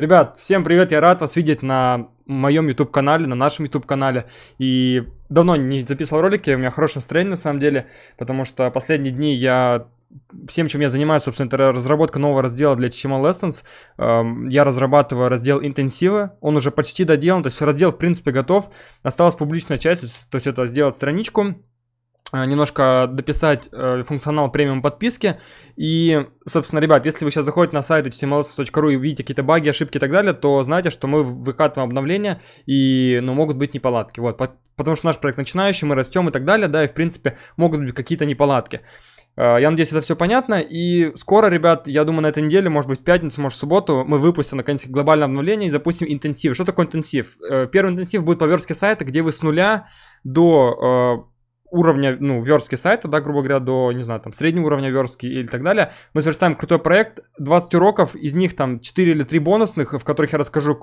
Ребят, всем привет, я рад вас видеть на моем YouTube канале, на нашем YouTube канале. И давно не записывал ролики, у меня хорошее настроение на самом деле, потому что последние дни я всем, чем я занимаюсь, собственно, это разработка нового раздела для HTML Lessons. Эм, я разрабатываю раздел интенсива, он уже почти доделан, то есть раздел, в принципе, готов. Осталась публичная часть, то есть это сделать страничку, Э, немножко дописать э, функционал премиум подписки. И, собственно, ребят, если вы сейчас заходите на сайт html.ru эм и видите какие-то баги, ошибки и так далее, то знайте, что мы выкатываем обновления, и, ну, могут быть неполадки. Вот, потому что наш проект начинающий, мы растем и так далее, да, и, в принципе, могут быть какие-то неполадки. Э, я надеюсь, это все понятно. И скоро, ребят, я думаю, на этой неделе, может быть, в пятницу, может, в субботу, мы выпустим, наконец, глобальное обновление и запустим интенсив. Что такое интенсив? Первый интенсив будет по верстке сайта, где вы с нуля до уровня, ну, верстки сайта, да, грубо говоря, до, не знаю, там, среднего уровня верстки или так далее. Мы сверстаем крутой проект, 20 уроков, из них там 4 или 3 бонусных, в которых я расскажу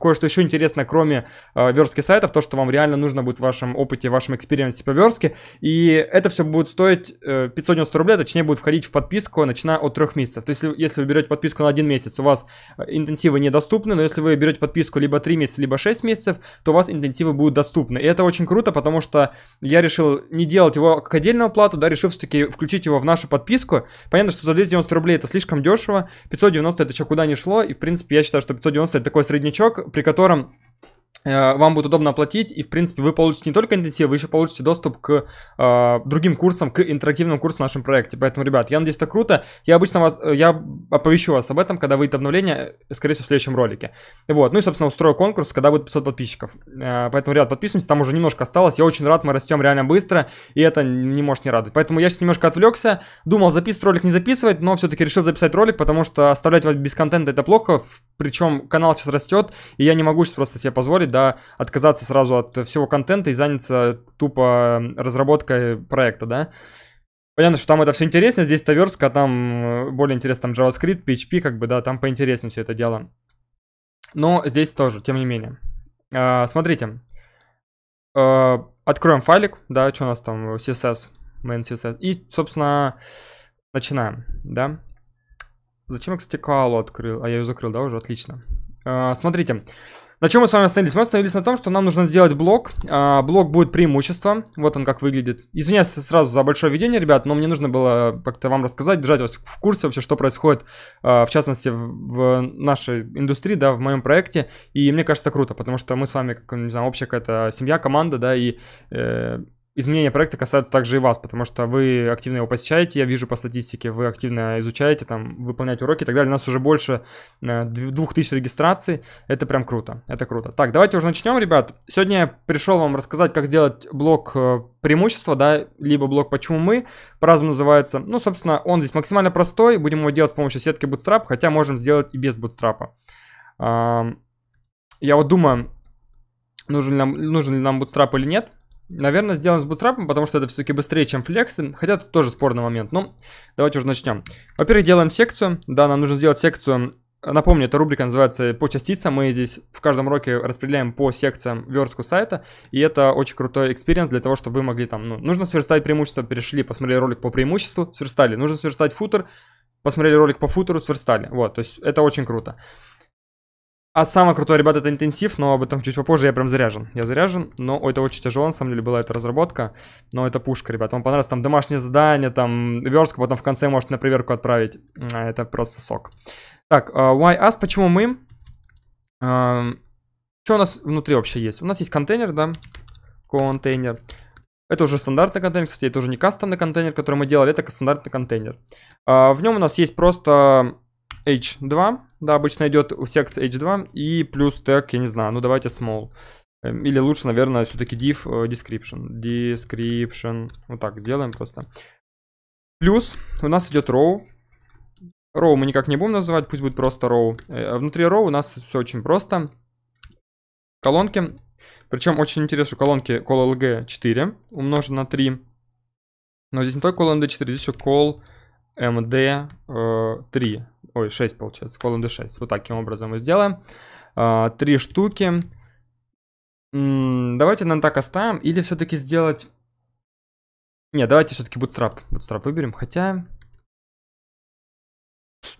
кое-что еще интересное, кроме э, верстки сайтов, то, что вам реально нужно будет в вашем опыте, в вашем эксперименсе по верстке. И это все будет стоить э, 590 рублей, точнее будет входить в подписку, начиная от 3 месяцев. То есть, если, если вы берете подписку на 1 месяц, у вас э, интенсивы недоступны, но если вы берете подписку либо 3 месяца, либо 6 месяцев, то у вас интенсивы будут доступны. И это очень круто, потому что я решил не делать его как отдельную плату, да, решил все-таки включить его в нашу подписку. Понятно, что за 290 рублей это слишком дешево, 590 это еще куда не шло, и, в принципе, я считаю, что 590 это такой среднячок, при котором Э, вам будет удобно оплатить, и, в принципе, вы получите не только интенсив, вы еще получите доступ к э, другим курсам, к интерактивному курсу в нашем проекте. Поэтому, ребят, я надеюсь, это круто. Я обычно вас, э, я оповещу вас об этом, когда выйдет обновление, э, скорее всего, в следующем ролике. Вот, ну и, собственно, устрою конкурс, когда будет 500 подписчиков. Э, поэтому, ребят, подписывайтесь, там уже немножко осталось. Я очень рад, мы растем реально быстро, и это не может не радовать. Поэтому я сейчас немножко отвлекся, думал записывать ролик, не записывать, но все-таки решил записать ролик, потому что оставлять вас без контента это плохо, причем канал сейчас растет, и я не могу сейчас просто себе позволить, да, да, отказаться сразу от всего контента и заняться тупо разработкой проекта, да. Понятно, что там это все интереснее. здесь таверстка, там э, более интересно, там JavaScript, PHP, как бы, да, там поинтереснее все это дело. Но здесь тоже, тем не менее. А, смотрите, а, откроем файлик, да, что у нас там, CSS, main CSS, и, собственно, начинаем, да. Зачем я, кстати, коалу открыл? А я ее закрыл, да, уже? Отлично. А, смотрите, на чем мы с вами остановились? Мы остановились на том, что нам нужно сделать блок. А, блок будет преимущество. Вот он как выглядит. Извиняюсь сразу за большое введение, ребят, но мне нужно было как-то вам рассказать, держать вас в курсе вообще, что происходит, а, в частности, в, в нашей индустрии, да, в моем проекте. И мне кажется, круто, потому что мы с вами, как, не знаю, общая какая-то семья, команда, да, и... Э, изменения проекта касаются также и вас, потому что вы активно его посещаете, я вижу по статистике, вы активно изучаете, там, выполняете уроки и так далее. У нас уже больше 2000 э, регистраций, это прям круто, это круто. Так, давайте уже начнем, ребят. Сегодня я пришел вам рассказать, как сделать блок э, преимущества, да, либо блок «Почему мы», по-разному называется. Ну, собственно, он здесь максимально простой, будем его делать с помощью сетки Bootstrap, хотя можем сделать и без Bootstrap. Я вот думаю, нужен ли нам, нужен ли нам Bootstrap или нет. Наверное, сделаем с бутстрапом, потому что это все-таки быстрее, чем флексы. Хотя это тоже спорный момент. Но ну, давайте уже начнем. Во-первых, делаем секцию. Да, нам нужно сделать секцию. Напомню, эта рубрика называется «По частицам». Мы здесь в каждом уроке распределяем по секциям верстку сайта. И это очень крутой экспириенс для того, чтобы вы могли там... Ну, нужно сверстать преимущество, перешли, посмотрели ролик по преимуществу, сверстали. Нужно сверстать футер, посмотрели ролик по футеру, сверстали. Вот, то есть это очень круто. А самое крутое, ребята, это интенсив, но об этом чуть попозже, я прям заряжен. Я заряжен, но это очень тяжело, на самом деле, была эта разработка. Но это пушка, ребята, вам понравилось, там домашнее задание, там верстку, потом в конце можете на проверку отправить. А, это просто сок. Так, а, why us, почему мы? А, что у нас внутри вообще есть? У нас есть контейнер, да, контейнер. Это уже стандартный контейнер, кстати, это уже не кастомный контейнер, который мы делали, это стандартный контейнер. В нем у нас есть просто h2, да, обычно идет у секции h2, и плюс тег, я не знаю, ну давайте small. Эм, или лучше, наверное, все-таки div э, description. Description, вот так сделаем просто. Плюс у нас идет row. Row мы никак не будем называть, пусть будет просто row. Э, а внутри row у нас все очень просто. Колонки. Причем очень интересно, что колонки call lg 4 умножен на 3. Но здесь не только call md 4, здесь еще call md 3. Э, Ой, 6 получается. Колон d6. Вот таким образом мы сделаем. А, три штуки. Давайте нам так оставим. Или все-таки сделать... Не, давайте все-таки бутстрап. Бутстрап выберем. Хотя...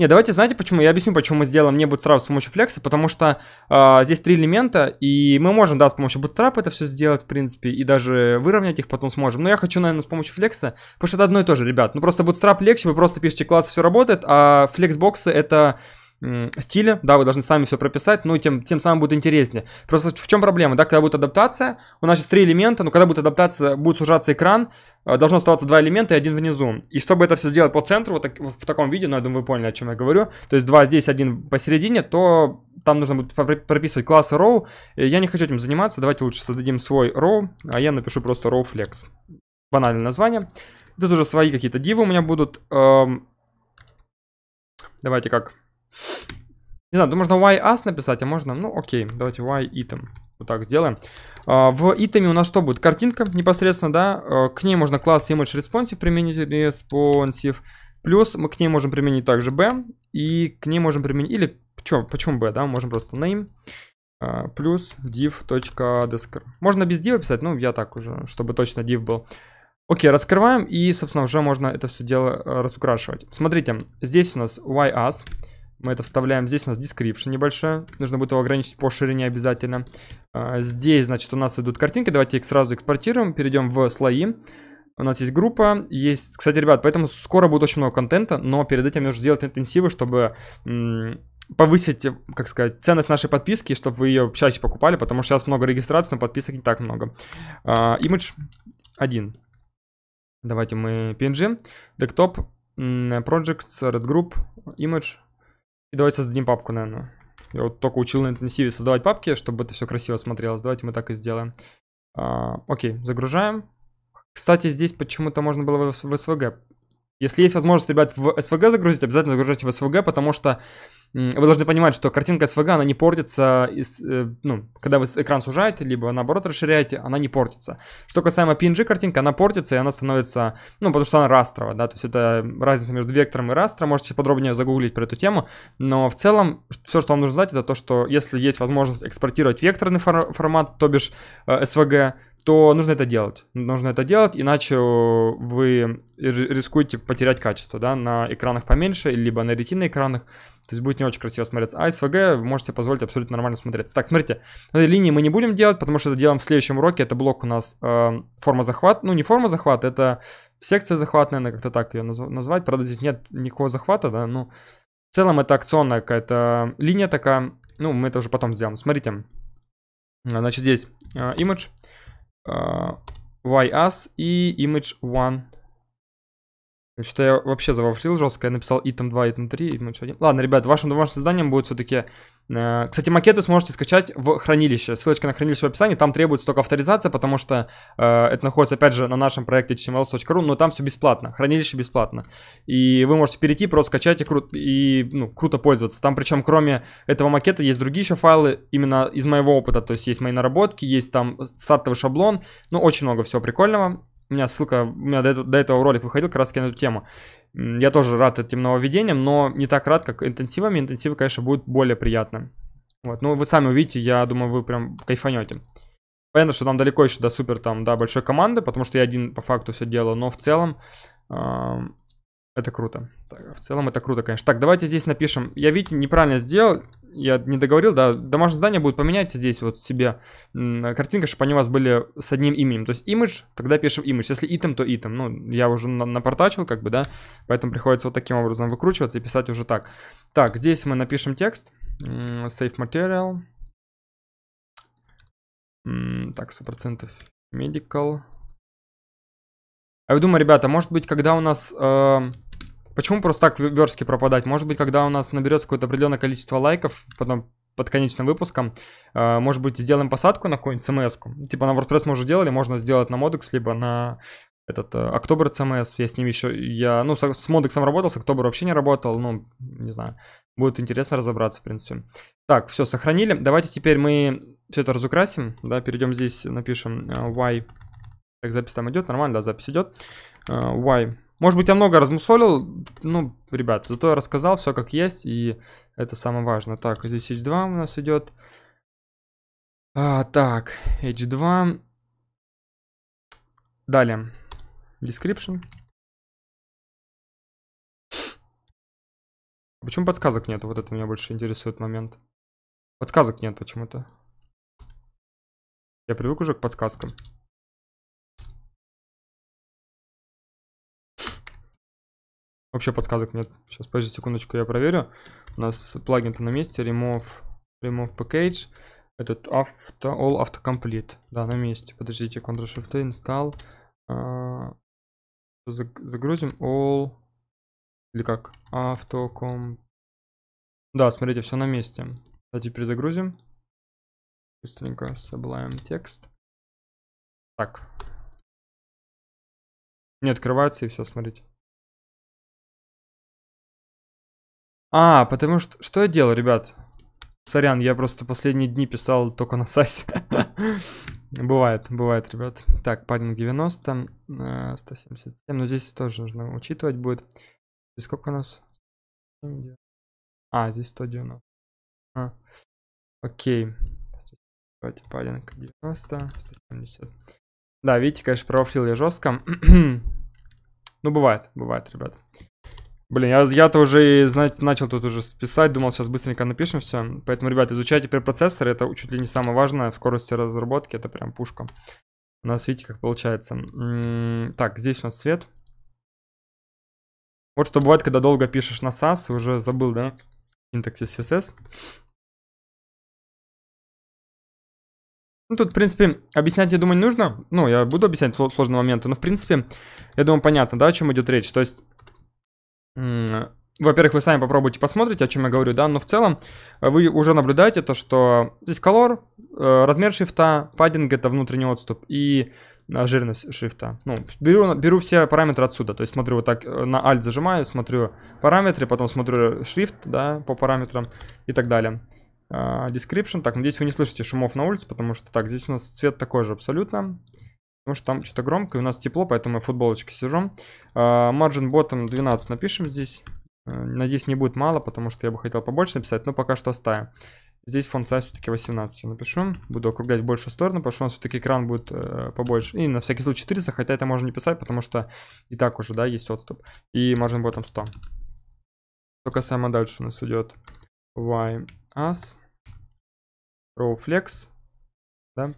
Не, давайте, знаете, почему? Я объясню, почему мы сделаем не Bootstrap с помощью флекса, потому что э, здесь три элемента, и мы можем, да, с помощью Bootstrap это все сделать, в принципе, и даже выровнять их потом сможем. Но я хочу, наверное, с помощью флекса, потому что это одно и то же, ребят. Ну, просто бутстрап легче, вы просто пишете класс, все работает, а флексбоксы это стиля, да, вы должны сами все прописать, ну тем, тем самым будет интереснее. Просто в чем проблема, да, когда будет адаптация, у нас сейчас три элемента, но когда будет адаптация, будет сужаться экран, э, должно оставаться два элемента и один внизу. И чтобы это все сделать по центру, вот так, в таком виде, ну, я думаю, вы поняли, о чем я говорю, то есть два здесь, один посередине, то там нужно будет прописывать классы row. Я не хочу этим заниматься, давайте лучше создадим свой row, а я напишу просто row flex. Банальное название. Тут уже свои какие-то дивы у меня будут. Эм. Давайте как не знаю, то можно why us написать, а можно, ну окей, давайте why item. Вот так сделаем. А, в итеме у нас что будет? Картинка непосредственно, да. А, к ней можно класс image responsive применить, responsive. Плюс мы к ней можем применить также b. И к ней можем применить... Или почему почему b, да? Можем просто name. А, плюс div.descr. Можно без div писать, ну я так уже, чтобы точно div был. Окей, раскрываем и, собственно, уже можно это все дело э, разукрашивать. Смотрите, здесь у нас y us. Мы это вставляем. Здесь у нас description небольшая. Нужно будет его ограничить по ширине обязательно. А, здесь, значит, у нас идут картинки. Давайте их сразу экспортируем. Перейдем в слои. У нас есть группа, есть... Кстати, ребят, поэтому скоро будет очень много контента, но перед этим нужно сделать интенсивы, чтобы повысить, как сказать, ценность нашей подписки, чтобы вы ее чаще покупали, потому что сейчас много регистраций, но подписок не так много. А, имидж uh, 1. Давайте мы PNG, Desktop, Projects, Red Group, Image и давайте создадим папку, наверное. Я вот только учил на интенсиве создавать папки, чтобы это все красиво смотрелось. Давайте мы так и сделаем. А, окей, загружаем. Кстати, здесь почему-то можно было в, в SVG. Если есть возможность, ребят, в SVG загрузить, обязательно загружайте в SVG, потому что вы должны понимать, что картинка SVG, она не портится, из, э, ну, когда вы экран сужаете, либо наоборот расширяете, она не портится. Что касаемо PNG картинка, она портится, и она становится, ну, потому что она растровая, да, то есть это разница между вектором и растром, можете подробнее загуглить про эту тему, но в целом все, что вам нужно знать, это то, что если есть возможность экспортировать векторный фор- формат, то бишь э, SVG, то нужно это делать. Нужно это делать, иначе вы рискуете потерять качество, да, на экранах поменьше, либо на ретине экранах, то есть будет не очень красиво смотреться. А SVG можете позволить абсолютно нормально смотреться. Так, смотрите, этой линии мы не будем делать, потому что это делаем в следующем уроке. Это блок у нас э, форма захват. Ну, не форма захвата, это секция захват, наверное, как-то так ее наз назвать. Правда, здесь нет никакого захвата, да, ну... В целом это акционная какая-то линия такая. Ну, мы это уже потом сделаем. Смотрите. Значит, здесь э, image, э, y as и image one что я вообще завафлил жестко, я написал item 2, item 3, item 1. Ладно, ребят, вашим домашним заданием будет все-таки... Э, кстати, макеты сможете скачать в хранилище. Ссылочка на хранилище в описании. Там требуется только авторизация, потому что э, это находится, опять же, на нашем проекте html.ru, но там все бесплатно, хранилище бесплатно. И вы можете перейти, просто скачать и, кру- и ну, круто пользоваться. Там причем, кроме этого макета, есть другие еще файлы, именно из моего опыта. То есть есть мои наработки, есть там стартовый шаблон. Ну, очень много всего прикольного. У меня ссылка, у меня до этого, до этого ролик выходил как раз на эту тему. Я тоже рад этим нововведениям, но не так рад, как интенсивами. Интенсивы, конечно, будут более приятны. Вот, ну вы сами увидите, я думаю, вы прям кайфанете. Понятно, что там далеко еще до супер там, до большой команды, потому что я один по факту все делаю, но в целом это круто. Так, в целом это круто, конечно. Так, давайте здесь напишем. Я, видите, неправильно сделал я не договорил, да, домашнее задание будет поменять здесь вот себе картинка, чтобы они у вас были с одним именем. То есть image, тогда пишем image. Если item, то item. Ну, я уже напортачил, как бы, да, поэтому приходится вот таким образом выкручиваться и писать уже так. Так, здесь мы напишем текст, save material. Так, 100% medical. А я думаю, ребята, может быть, когда у нас... Э Почему просто так верстки пропадать? Может быть, когда у нас наберется какое-то определенное количество лайков, потом под конечным выпуском, э, может быть, сделаем посадку на какую-нибудь CMS. -ку. Типа на WordPress мы уже делали, можно сделать на Modex, либо на этот э, Октобер CMS. Я с ним еще, я, ну, с, с работал, с Октобер вообще не работал, ну, не знаю. Будет интересно разобраться, в принципе. Так, все, сохранили. Давайте теперь мы все это разукрасим, да, перейдем здесь, напишем э, y. Так, запись там идет, нормально, да, запись идет. Э, y может быть, я много размусолил, ну, ребят, зато я рассказал все как есть, и это самое важное. Так, здесь H2 у нас идет. А, так, H2. Далее. Description. Почему подсказок нет? Вот это меня больше интересует момент. Подсказок нет почему-то. Я привык уже к подсказкам. Вообще подсказок нет. Сейчас, подожди секундочку, я проверю. У нас плагин-то на месте. Remove, remove package. Этот auto all autocomplete. Да, на месте. Подождите, Ctrl-Shift, install. Uh, загрузим all. Или как? Автоком. Да, смотрите, все на месте. Давайте перезагрузим. Быстренько Sublime текст. Так. Не открывается и все, смотрите. А, потому что... Что я делал, ребят? Сорян, я просто последние дни писал только на САСе. Бывает, бывает, ребят. Так, падинг 90, 177. Но здесь тоже нужно учитывать будет. Здесь сколько у нас? А, здесь 190. А. Окей. Давайте падинг 90, 170. Да, видите, конечно, профлил я жестко. ну, бывает, бывает, ребят. Блин, я, я-то уже, знаете, начал тут уже списать, думал, сейчас быстренько напишем все. Поэтому, ребят, изучайте препроцессоры, это чуть ли не самое важное в скорости разработки, это прям пушка. У нас, видите, как получается. так, здесь у нас цвет. Вот что бывает, когда долго пишешь на SAS, уже забыл, да, синтаксис CSS. Ну, тут, в принципе, объяснять, я думаю, не нужно. Ну, я буду объяснять сложные моменты, но, в принципе, я думаю, понятно, да, о чем идет речь. То есть, во-первых, вы сами попробуйте посмотреть, о чем я говорю, да, но в целом э, вы уже наблюдаете то, что здесь колор, э, размер шрифта, паддинг — это внутренний отступ и э, жирность шрифта. Ну, беру, беру все параметры отсюда, то есть смотрю вот так на Alt зажимаю, смотрю параметры, потом смотрю шрифт, да, по параметрам и так далее. Description, так, надеюсь, вы не слышите шумов на улице, потому что, так, здесь у нас цвет такой же абсолютно. Потому что там что-то громко, и у нас тепло, поэтому я в футболочке сижу. Uh, margin bottom 12 напишем здесь. Э, надеюсь, не будет мало, потому что я бы хотел побольше написать, но пока что оставим. Здесь фонд size все-таки 18 я напишу. Буду округлять в большую сторону, потому что у нас все-таки экран будет э, побольше. И на всякий случай 400, хотя это можно не писать, потому что и так уже, да, есть отступ. И margin bottom 100. Что касаемо дальше у нас идет y as row flex, да.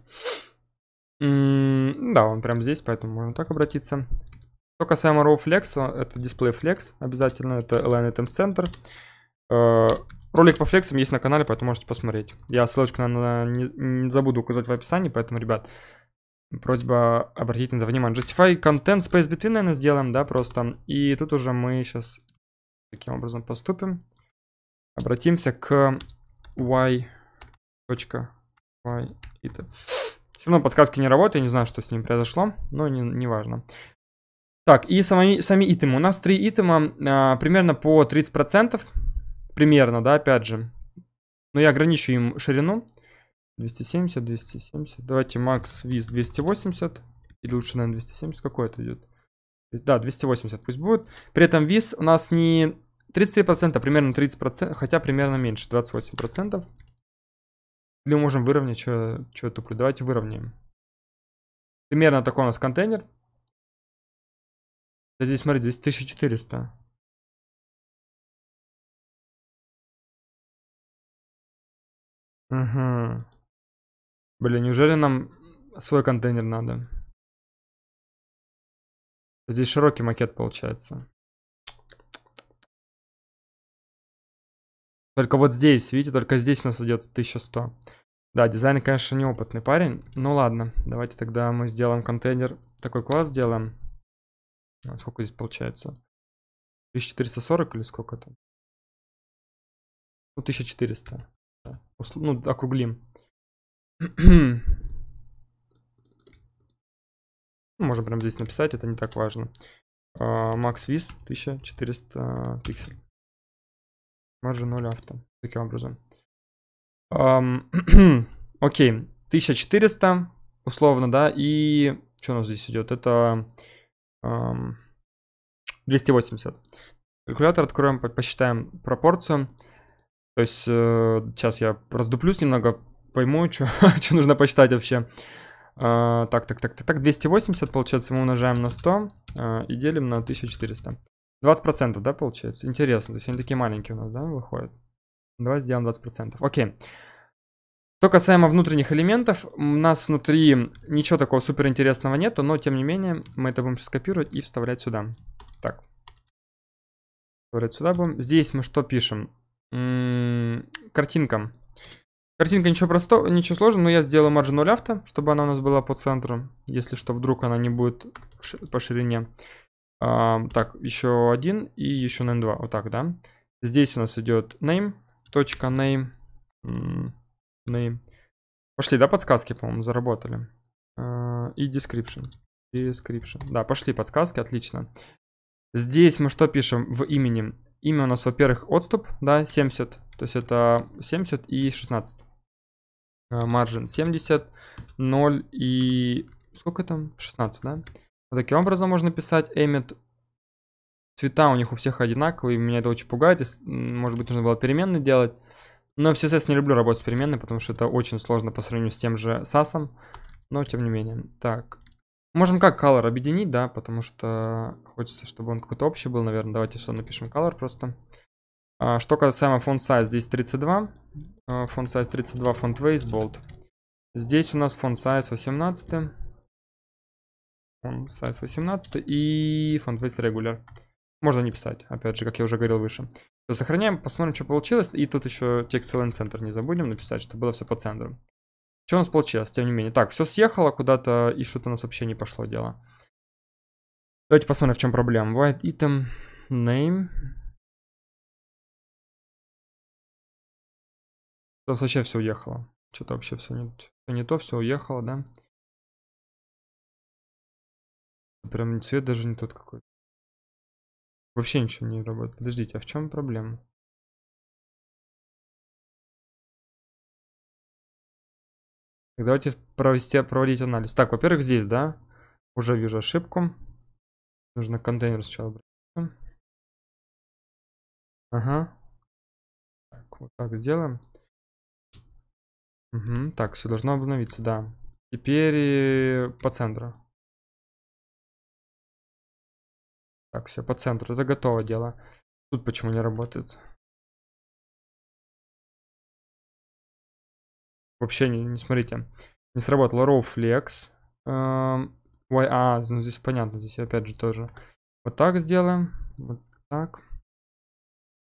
Да, он прям здесь, поэтому можно так обратиться. Что касаемо RAW Flex, это дисплей Flex обязательно, это Align Item Center. Э, ролик по флексам есть на канале, поэтому можете посмотреть. Я ссылочку, наверное, не, забуду указать в описании, поэтому, ребят, просьба обратить на это внимание. Justify контент, Space Between, наверное, сделаем, да, просто. И тут уже мы сейчас таким образом поступим. Обратимся к y.y. Все равно подсказки не работают, я не знаю, что с ним произошло, но не, не важно. Так, и сами, сами итемы. У нас три итема а, примерно по 30%. Примерно, да, опять же. Но я ограничу им ширину. 270, 270. Давайте макс виз 280. Или лучше, наверное, 270. Какой это идет? Да, 280 пусть будет. При этом виз у нас не 33%, а примерно 30%, хотя примерно меньше, 28%. Или мы можем выровнять, что я туплю. Давайте выровняем. Примерно такой у нас контейнер. Да здесь, смотрите, здесь 1400. Угу. Блин, неужели нам свой контейнер надо? Здесь широкий макет получается. Только вот здесь, видите, только здесь у нас идет 1100. Да, дизайн, конечно, неопытный парень. Ну ладно, давайте тогда мы сделаем контейнер. Такой класс сделаем. А, сколько здесь получается? 1440 или сколько там? Ну, 1400. Ну, округлим. Ну, можем прямо здесь написать, это не так важно. А, макс uh, Виз 1400 пикселей. Маржа 0 авто. Таким образом. Окей. Okay. 1400, условно, да, и... Что у нас здесь идет? Это... 280. Калькулятор откроем, посчитаем пропорцию. То есть, сейчас я раздуплюсь немного, пойму, что нужно посчитать вообще. Так, так, так, так, так, 280, получается, мы умножаем на 100 и делим на 1400. 20%, да, получается? Интересно, то есть они такие маленькие у нас, да, выходят? Давай сделаем 20%. Окей. Что касаемо внутренних элементов, у нас внутри ничего такого супер интересного нету, но тем не менее мы это будем сейчас копировать и вставлять сюда. Так. Вставлять сюда будем. Здесь мы что пишем? М-м, картинка. Картинка ничего простого, ничего сложного, но я сделаю margin 0 авто, чтобы она у нас была по центру, если что, вдруг она не будет по ширине так, еще один и еще, наверное, два. Вот так, да. Здесь у нас идет name. Точка name. Name. Пошли, да, подсказки, по-моему, заработали. А, и description. Description. Да, пошли подсказки, отлично. Здесь мы что пишем в имени? Имя у нас, во-первых, отступ, да, 70. То есть это 70 и 16. Э, маржин uh, 70, 0 и... Сколько там? 16, да? Вот таким образом можно писать эмит. Цвета у них у всех одинаковые, меня это очень пугает. Может быть, нужно было переменные делать. Но в CSS не люблю работать с переменной, потому что это очень сложно по сравнению с тем же SAS. Но тем не менее. Так. Можем как color объединить, да, потому что хочется, чтобы он какой-то общий был, наверное. Давайте все напишем color просто. А, что касаемо font size, здесь 32. А, font size 32, font weight bold. Здесь у нас font size 18. Он сайт 18 и фонтвейс регуляр. Можно не писать, опять же, как я уже говорил выше. Все, сохраняем, посмотрим, что получилось. И тут еще текст LN центр не забудем написать, чтобы было все по центру. Что у нас получилось, тем не менее. Так, все съехало куда-то, и что-то у нас вообще не пошло дело. Давайте посмотрим, в чем проблема. White item name. Сейчас вообще все уехало. Что-то вообще все не, все не то, все уехало, да? Прям цвет даже не тот какой. Вообще ничего не работает. Подождите, а в чем проблема? Так, давайте провести, проводить анализ. Так, во-первых, здесь, да, уже вижу ошибку. Нужно контейнер сначала брать. Ага. Так, вот так сделаем. Угу, так, все должно обновиться, да. Теперь э, по центру. Так, все по центру. Это готово дело. Тут почему не работает? Вообще не, не смотрите. Не сработало. Row flex. Эм, y, а, ну здесь понятно. Здесь опять же тоже. Вот так сделаем. Вот так.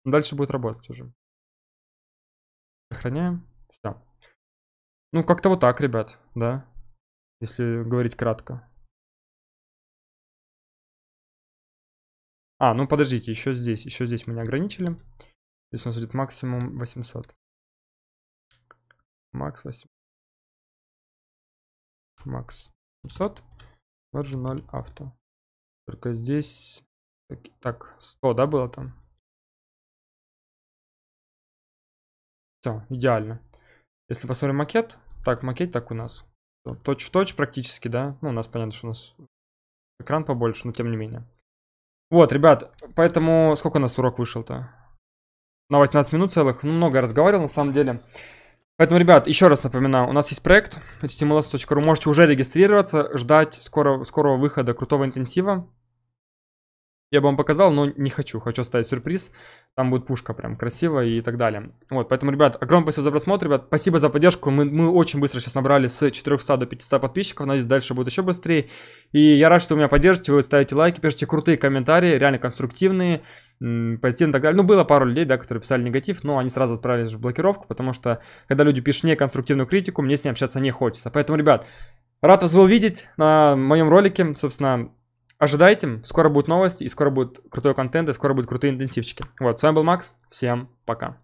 Дальше будет работать уже. Сохраняем. Все. Ну, как-то вот так, ребят, да. Если говорить кратко. А, ну подождите, еще здесь, еще здесь мы не ограничили. Здесь у нас будет максимум 800. Макс 800. Макс 700. Тоже 0 авто. Только здесь... Так, 100, да, было там? Все, идеально. Если посмотрим макет, так, макет так у нас. Точь-в-точь -точь практически, да? Ну, у нас понятно, что у нас экран побольше, но тем не менее. Вот, ребят, поэтому сколько у нас урок вышел-то? На 18 минут целых. Ну, много разговаривал, на самом деле. Поэтому, ребят, еще раз напоминаю, у нас есть проект stimulas.ru, можете уже регистрироваться, ждать скоро, скорого выхода крутого интенсива. Я бы вам показал, но не хочу. Хочу оставить сюрприз. Там будет пушка прям красивая и так далее. Вот, поэтому, ребят, огромное спасибо за просмотр, ребят. Спасибо за поддержку. Мы, мы очень быстро сейчас набрали с 400 до 500 подписчиков. Надеюсь, дальше будет еще быстрее. И я рад, что вы меня поддержите. Вы ставите лайки, пишите крутые комментарии, реально конструктивные, позитивные и так далее. Ну, было пару людей, да, которые писали негатив, но они сразу отправились в блокировку, потому что, когда люди пишут неконструктивную критику, мне с ним общаться не хочется. Поэтому, ребят, рад вас был видеть на моем ролике. Собственно, ожидайте, скоро будут новости, и скоро будет крутой контент, и скоро будут крутые интенсивчики. Вот, с вами был Макс, всем пока.